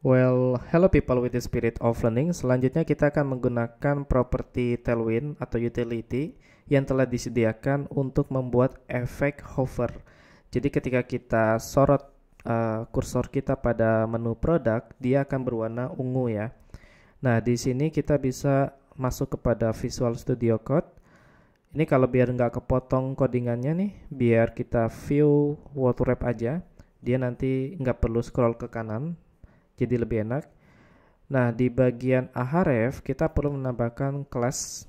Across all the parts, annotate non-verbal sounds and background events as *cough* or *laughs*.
Well, hello people with the spirit of learning. Selanjutnya kita akan menggunakan property tailwind atau utility yang telah disediakan untuk membuat efek hover. Jadi ketika kita sorot uh, kursor kita pada menu produk, dia akan berwarna ungu ya. Nah, di sini kita bisa masuk kepada Visual Studio Code. Ini kalau biar nggak kepotong codingannya nih, biar kita view word wrap aja. Dia nanti nggak perlu scroll ke kanan, jadi lebih enak. Nah, di bagian ahref kita perlu menambahkan kelas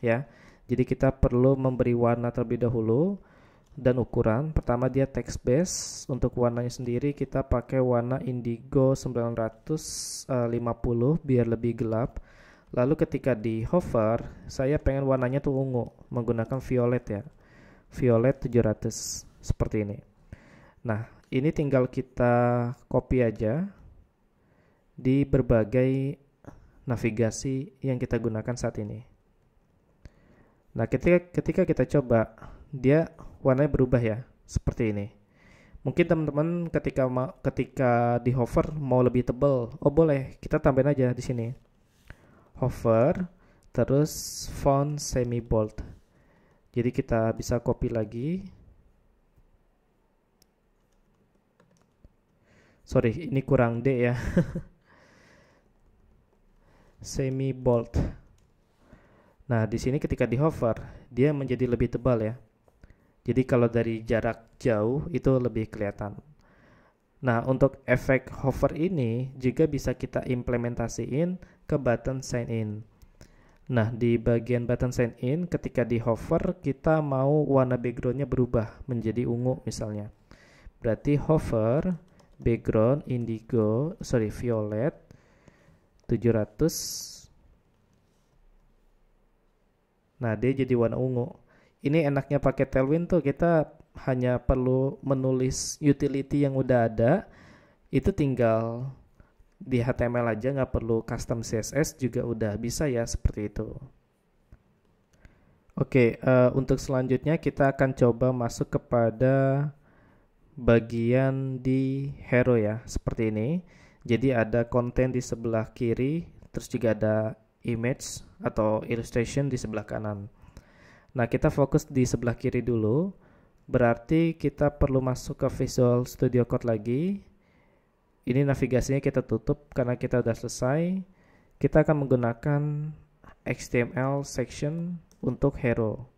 ya. Jadi kita perlu memberi warna terlebih dahulu dan ukuran. Pertama dia text base. Untuk warnanya sendiri kita pakai warna indigo 950 eh, biar lebih gelap. Lalu ketika di hover, saya pengen warnanya tuh ungu menggunakan violet ya. Violet 700 seperti ini. Nah, ini tinggal kita copy aja di berbagai navigasi yang kita gunakan saat ini. Nah, ketika, ketika kita coba, dia warnanya berubah ya, seperti ini. Mungkin teman-teman ketika ketika di hover mau lebih tebal, oh boleh, kita tambahin aja di sini. Hover, terus font semi bold. Jadi kita bisa copy lagi. Sorry, ini kurang D ya. *laughs* semi bolt. Nah, di sini ketika di hover, dia menjadi lebih tebal ya. Jadi kalau dari jarak jauh itu lebih kelihatan. Nah, untuk efek hover ini juga bisa kita implementasiin ke button sign in. Nah, di bagian button sign in ketika di hover kita mau warna backgroundnya berubah menjadi ungu misalnya. Berarti hover background indigo, sorry violet, 700 Nah, dia jadi warna ungu. Ini enaknya pakai Tailwind tuh kita hanya perlu menulis utility yang udah ada. Itu tinggal di HTML aja nggak perlu custom CSS juga udah bisa ya seperti itu. Oke, uh, untuk selanjutnya kita akan coba masuk kepada bagian di hero ya, seperti ini. Jadi ada konten di sebelah kiri, terus juga ada image atau illustration di sebelah kanan. Nah, kita fokus di sebelah kiri dulu. Berarti kita perlu masuk ke Visual Studio Code lagi. Ini navigasinya kita tutup karena kita sudah selesai. Kita akan menggunakan HTML section untuk hero.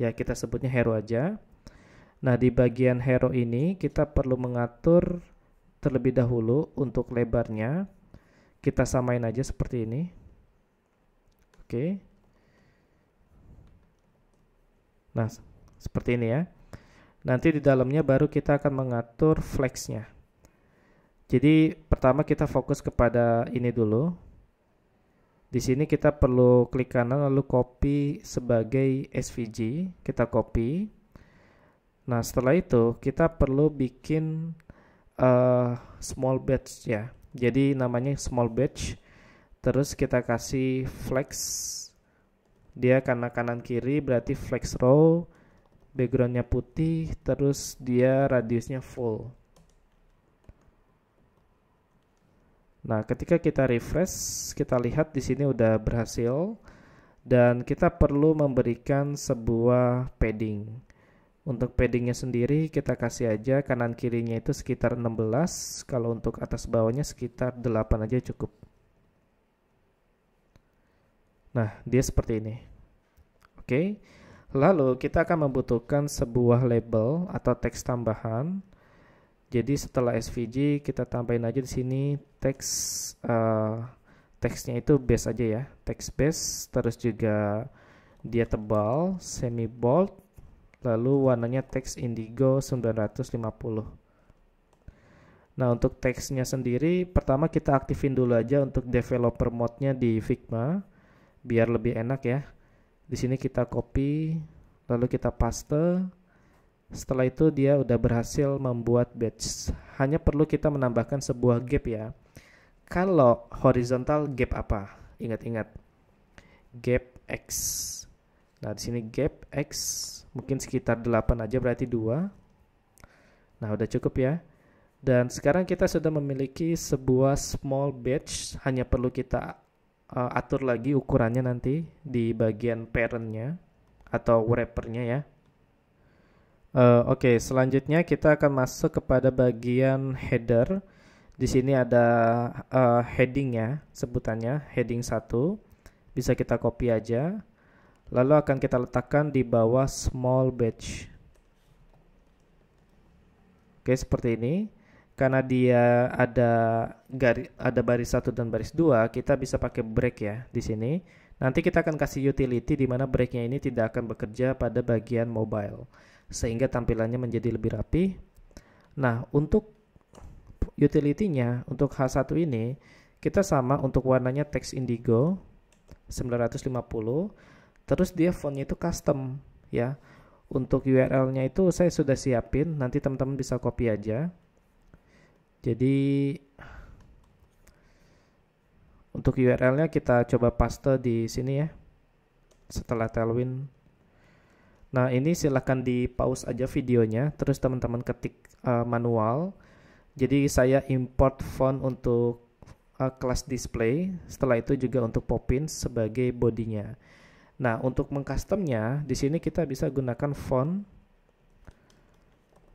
Ya, kita sebutnya hero aja. Nah, di bagian hero ini kita perlu mengatur terlebih dahulu untuk lebarnya kita samain aja seperti ini oke okay. nah seperti ini ya nanti di dalamnya baru kita akan mengatur flexnya jadi pertama kita fokus kepada ini dulu di sini kita perlu klik kanan lalu copy sebagai SVG kita copy nah setelah itu kita perlu bikin Eh, small batch ya. Jadi namanya small batch. Terus kita kasih flex. Dia karena kanan kiri berarti flex row. Backgroundnya putih. Terus dia radiusnya full. Nah, ketika kita refresh, kita lihat di sini udah berhasil dan kita perlu memberikan sebuah padding. Untuk paddingnya sendiri kita kasih aja kanan kirinya itu sekitar 16, kalau untuk atas bawahnya sekitar 8 aja cukup. Nah, dia seperti ini. Oke. Lalu kita akan membutuhkan sebuah label atau teks tambahan. Jadi setelah SVG kita tambahin aja di sini teks uh, teksnya itu base aja ya, teks base terus juga dia tebal, semi bold lalu warnanya teks indigo 950 nah untuk teksnya sendiri pertama kita aktifin dulu aja untuk developer mode-nya di Figma biar lebih enak ya di sini kita copy lalu kita paste setelah itu dia udah berhasil membuat batch hanya perlu kita menambahkan sebuah gap ya kalau horizontal gap apa ingat-ingat gap X Nah, di sini gap X mungkin sekitar 8 aja berarti 2. Nah, udah cukup ya. Dan sekarang kita sudah memiliki sebuah small batch, hanya perlu kita uh, atur lagi ukurannya nanti di bagian parentnya atau wrapper-nya ya. Uh, Oke, okay, selanjutnya kita akan masuk kepada bagian header. Di sini ada uh, eh, heading ya, sebutannya heading 1. Bisa kita copy aja lalu akan kita letakkan di bawah small batch oke seperti ini karena dia ada garis ada baris satu dan baris dua kita bisa pakai break ya di sini nanti kita akan kasih utility di mana breaknya ini tidak akan bekerja pada bagian mobile sehingga tampilannya menjadi lebih rapi nah untuk utility-nya untuk H1 ini kita sama untuk warnanya teks indigo 950 terus dia fontnya itu custom ya untuk URL-nya itu saya sudah siapin nanti teman-teman bisa copy aja jadi untuk URL-nya kita coba paste di sini ya setelah Tailwind nah ini silahkan di pause aja videonya terus teman-teman ketik uh, manual jadi saya import font untuk uh, kelas display setelah itu juga untuk popin sebagai bodinya Nah, untuk mengcustomnya, di sini kita bisa gunakan font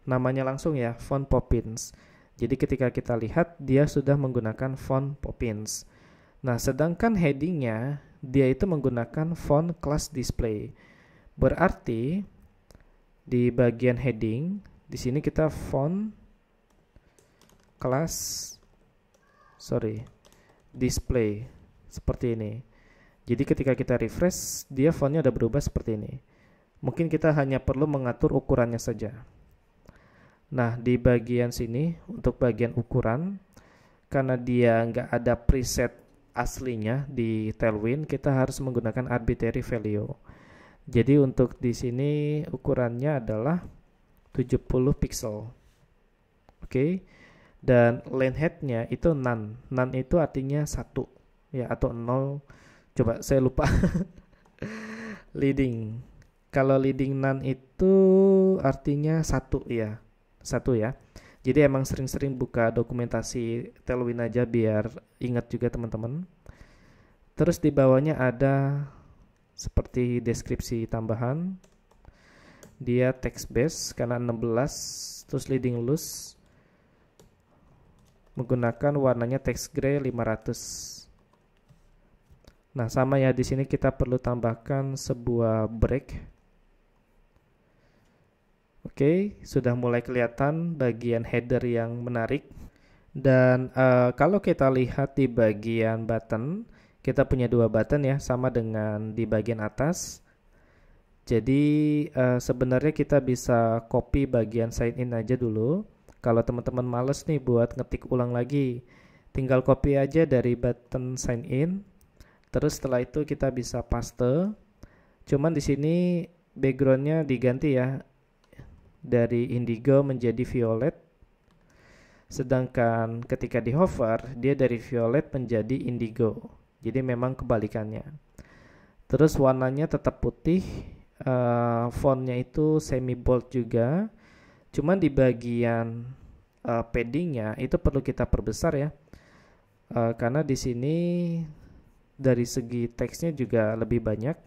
namanya langsung ya, font Poppins. Jadi ketika kita lihat, dia sudah menggunakan font Poppins. Nah, sedangkan headingnya, dia itu menggunakan font class display. Berarti, di bagian heading, di sini kita font class, sorry, display, seperti ini. Jadi ketika kita refresh, dia fontnya udah berubah seperti ini. Mungkin kita hanya perlu mengatur ukurannya saja. Nah, di bagian sini, untuk bagian ukuran, karena dia nggak ada preset aslinya di Tailwind, kita harus menggunakan arbitrary value. Jadi untuk di sini ukurannya adalah 70 pixel. Oke. Okay? Dan length headnya itu none. None itu artinya satu ya atau 0 coba saya lupa *laughs* leading kalau leading none itu artinya satu ya satu ya jadi emang sering-sering buka dokumentasi Telwin aja biar ingat juga teman-teman terus di bawahnya ada seperti deskripsi tambahan dia text base karena 16 terus leading loose menggunakan warnanya text gray 500 Nah, sama ya di sini kita perlu tambahkan sebuah break. Oke, sudah mulai kelihatan bagian header yang menarik. Dan uh, kalau kita lihat di bagian button, kita punya dua button ya, sama dengan di bagian atas. Jadi uh, sebenarnya kita bisa copy bagian sign in aja dulu. Kalau teman-teman males nih buat ngetik ulang lagi, tinggal copy aja dari button sign in Terus setelah itu kita bisa paste. Cuman di sini backgroundnya diganti ya dari indigo menjadi violet. Sedangkan ketika di hover dia dari violet menjadi indigo. Jadi memang kebalikannya. Terus warnanya tetap putih, uh, fontnya itu semi bold juga. Cuman di bagian uh, paddingnya itu perlu kita perbesar ya, uh, karena di sini dari segi teksnya juga lebih banyak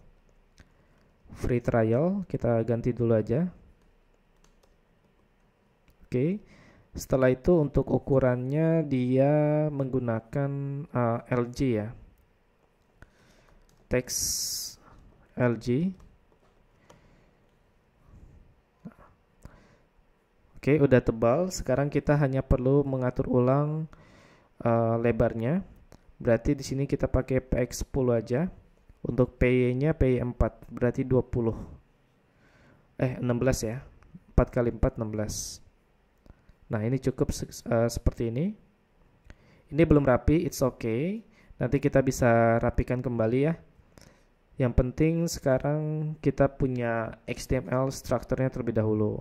free trial kita ganti dulu aja oke setelah itu untuk ukurannya dia menggunakan uh, eh, LG ya teks LG Oke, udah tebal. Sekarang kita hanya perlu mengatur ulang uh, lebarnya. Berarti di sini kita pakai PX10 aja. Untuk PY-nya PY4, berarti 20. Eh, 16 ya. 4 kali 4, 16. Nah, ini cukup uh, seperti ini. Ini belum rapi, it's okay. Nanti kita bisa rapikan kembali ya. Yang penting sekarang kita punya HTML strukturnya terlebih dahulu.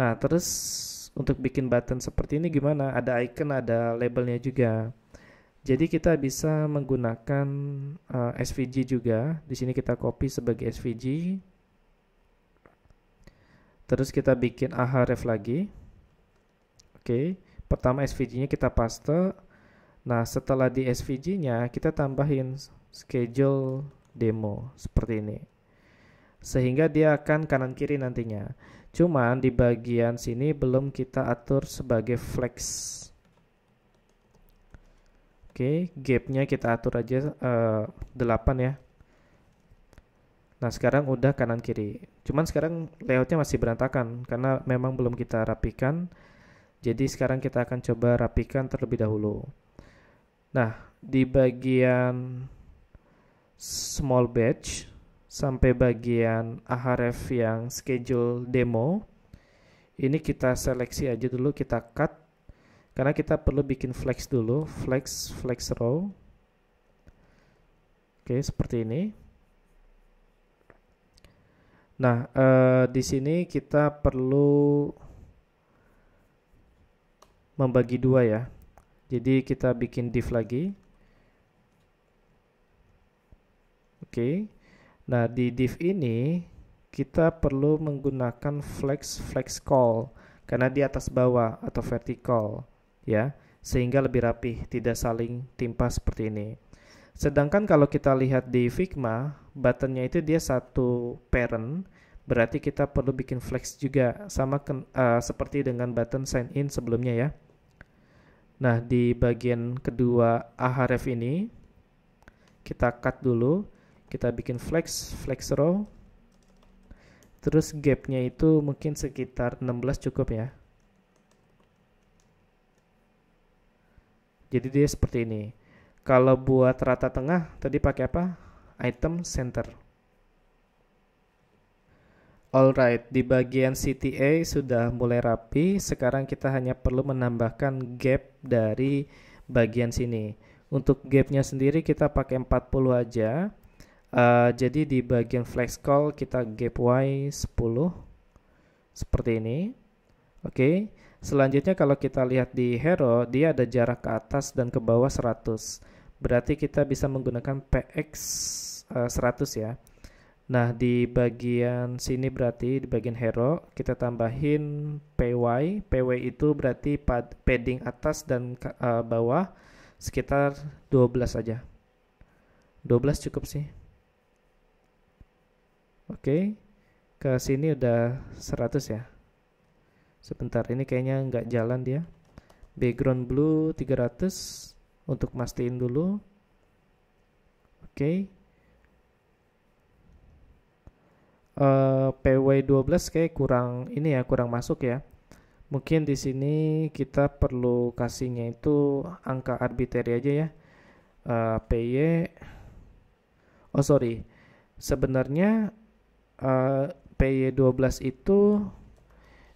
Nah, terus untuk bikin button seperti ini gimana? Ada icon, ada labelnya juga. Jadi kita bisa menggunakan uh, eh, SVG juga. Di sini kita copy sebagai SVG. Terus kita bikin AHREF lagi. Oke, okay. pertama SVG-nya kita paste. Nah, setelah di SVG-nya kita tambahin schedule demo seperti ini. Sehingga dia akan kanan kiri nantinya. Cuman di bagian sini belum kita atur sebagai flex Oke, okay, gapnya kita atur aja uh, eh, 8 ya. Nah sekarang udah kanan kiri. Cuman sekarang layoutnya masih berantakan karena memang belum kita rapikan. Jadi sekarang kita akan coba rapikan terlebih dahulu. Nah di bagian small batch sampai bagian ahref yang schedule demo ini kita seleksi aja dulu kita cut karena kita perlu bikin flex dulu flex flex row oke seperti ini nah eh, di sini kita perlu membagi dua ya jadi kita bikin div lagi oke nah di div ini kita perlu menggunakan flex flex call karena di atas bawah atau vertical ya, sehingga lebih rapih, tidak saling timpa seperti ini. Sedangkan kalau kita lihat di Figma, buttonnya itu dia satu parent, berarti kita perlu bikin flex juga, sama ke, uh, eh, seperti dengan button sign in sebelumnya ya. Nah, di bagian kedua ahref ini, kita cut dulu, kita bikin flex, flex row, terus gapnya itu mungkin sekitar 16 cukup ya. Jadi dia seperti ini. Kalau buat rata tengah tadi pakai apa? Item center. Alright, di bagian CTA sudah mulai rapi. Sekarang kita hanya perlu menambahkan gap dari bagian sini. Untuk gapnya sendiri kita pakai 40 aja. Uh, jadi di bagian flex call kita gap Y 10 seperti ini. Oke. Okay. Selanjutnya kalau kita lihat di Hero, dia ada jarak ke atas dan ke bawah 100. Berarti kita bisa menggunakan PX 100 eh, ya. Nah, di bagian sini berarti di bagian hero kita tambahin PY. PY itu berarti padding atas dan eh, bawah sekitar 12 aja. 12 cukup sih. Oke. Ke sini udah 100 ya sebentar ini kayaknya nggak jalan dia background blue 300 untuk mastiin dulu oke okay. uh, PW12 kayak kurang ini ya kurang masuk ya mungkin di sini kita perlu kasihnya itu angka arbitrary aja ya uh, eh, PY oh sorry sebenarnya uh, eh, PY12 itu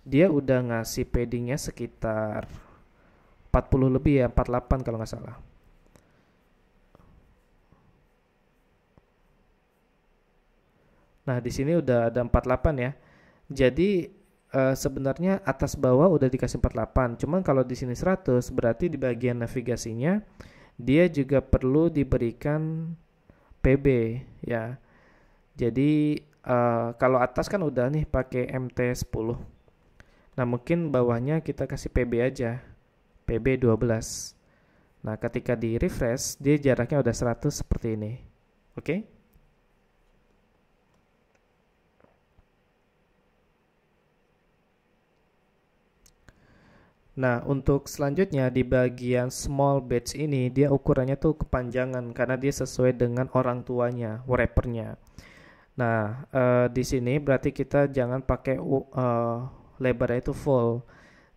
dia udah ngasih paddingnya sekitar 40 lebih ya 48 kalau nggak salah Nah, di sini udah ada 48 ya. Jadi e, sebenarnya atas bawah udah dikasih 48. Cuman kalau di sini 100 berarti di bagian navigasinya dia juga perlu diberikan PB ya. Jadi e, kalau atas kan udah nih pakai MT10. Nah, mungkin bawahnya kita kasih PB aja. PB 12. Nah, ketika di refresh, dia jaraknya udah 100 seperti ini. Oke? Okay? Nah, untuk selanjutnya di bagian small batch ini, dia ukurannya tuh kepanjangan karena dia sesuai dengan orang tuanya, wrappernya. Nah, uh, di sini berarti kita jangan pakai uh, lebarnya itu full.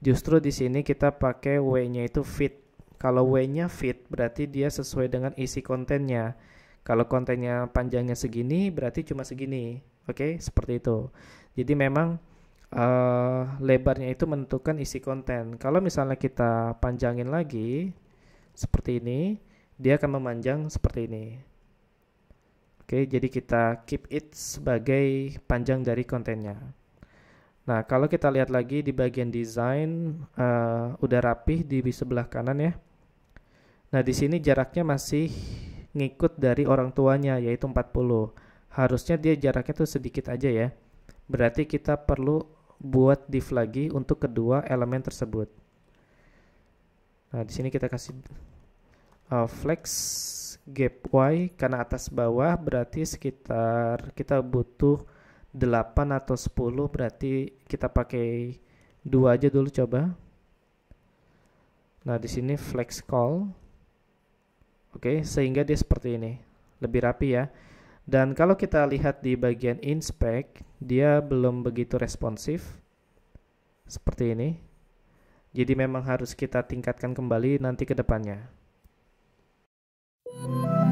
Justru di sini kita pakai W-nya itu fit. Kalau W-nya fit berarti dia sesuai dengan isi kontennya. Kalau kontennya panjangnya segini berarti cuma segini. Oke, okay? seperti itu. Jadi memang uh, lebarnya itu menentukan isi konten. Kalau misalnya kita panjangin lagi seperti ini, dia akan memanjang seperti ini. Oke, jadi kita keep it sebagai panjang dari kontennya. Nah, kalau kita lihat lagi di bagian desain uh, udah rapih di sebelah kanan ya. Nah, di sini jaraknya masih ngikut dari orang tuanya yaitu 40. Harusnya dia jaraknya tuh sedikit aja ya. Berarti kita perlu buat div lagi untuk kedua elemen tersebut. Nah, di sini kita kasih uh, flex gap y karena atas bawah berarti sekitar kita butuh 8 atau 10 berarti kita pakai dua aja dulu coba. Nah, di sini flex call. Oke, okay, sehingga dia seperti ini. Lebih rapi ya. Dan kalau kita lihat di bagian inspect, dia belum begitu responsif. Seperti ini. Jadi memang harus kita tingkatkan kembali nanti ke depannya. Thank you.